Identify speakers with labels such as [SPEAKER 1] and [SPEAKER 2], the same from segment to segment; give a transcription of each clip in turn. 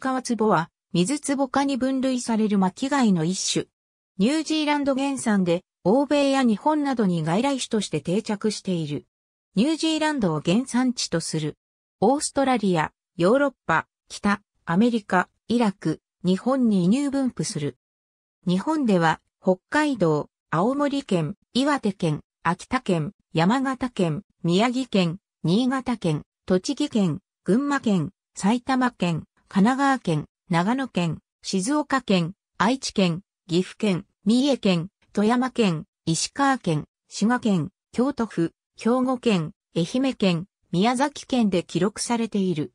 [SPEAKER 1] 川壺は、水壺科に分類される巻貝の一種。ニュージーランド原産で、欧米や日本などに外来種として定着している。ニュージーランドを原産地とする。オーストラリア、ヨーロッパ、北、アメリカ、イラク、日本に移入分布する。日本では、北海道、青森県、岩手県、秋田県、山形県、宮城県、新潟県、栃木県、群馬県、埼玉県、神奈川県、長野県、静岡県、愛知県、岐阜県、三重県、富山県、石川県、滋賀県、京都府、兵庫県、愛媛県、宮崎県で記録されている。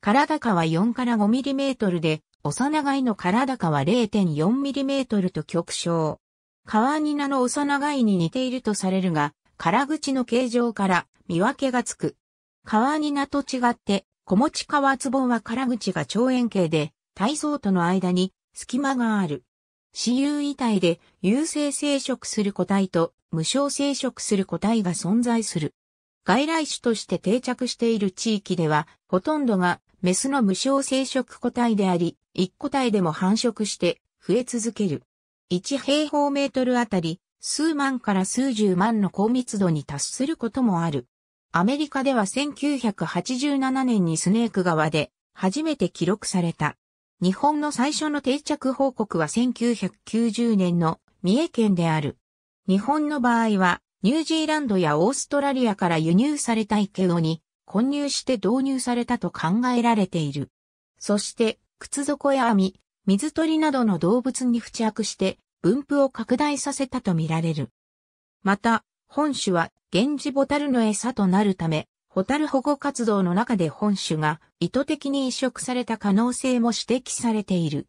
[SPEAKER 1] 体高は4から 5mm で、幼貝の体高は 0.4mm と極小。川ニナの幼貝に似ているとされるが、殻口の形状から見分けがつく。川ニナと違って小持川壺は空口が長円形で、体操との間に隙間がある。私有遺体で有性生殖する個体と無性生殖する個体が存在する。外来種として定着している地域では、ほとんどがメスの無性生殖個体であり、一個体でも繁殖して増え続ける。1平方メートルあたり数万から数十万の高密度に達することもある。アメリカでは1987年にスネーク川で初めて記録された。日本の最初の定着報告は1990年の三重県である。日本の場合は、ニュージーランドやオーストラリアから輸入された池尾に混入して導入されたと考えられている。そして、靴底や網、水鳥などの動物に付着して分布を拡大させたとみられる。また、本種は源氏ボタルの餌となるため、ホタル保護活動の中で本種が意図的に移植された可能性も指摘されている。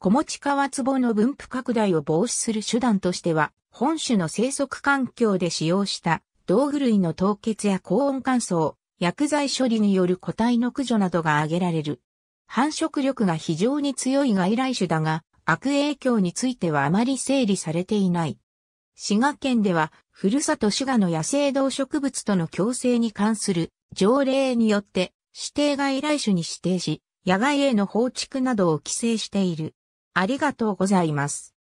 [SPEAKER 1] 小持川壺の分布拡大を防止する手段としては、本種の生息環境で使用した道具類の凍結や高温乾燥、薬剤処理による個体の駆除などが挙げられる。繁殖力が非常に強い外来種だが、悪影響についてはあまり整理されていない。滋賀県では、ふるさと滋賀の野生動植物との共生に関する条例によって指定外来種に指定し、野外への放逐などを規制している。ありがとうございます。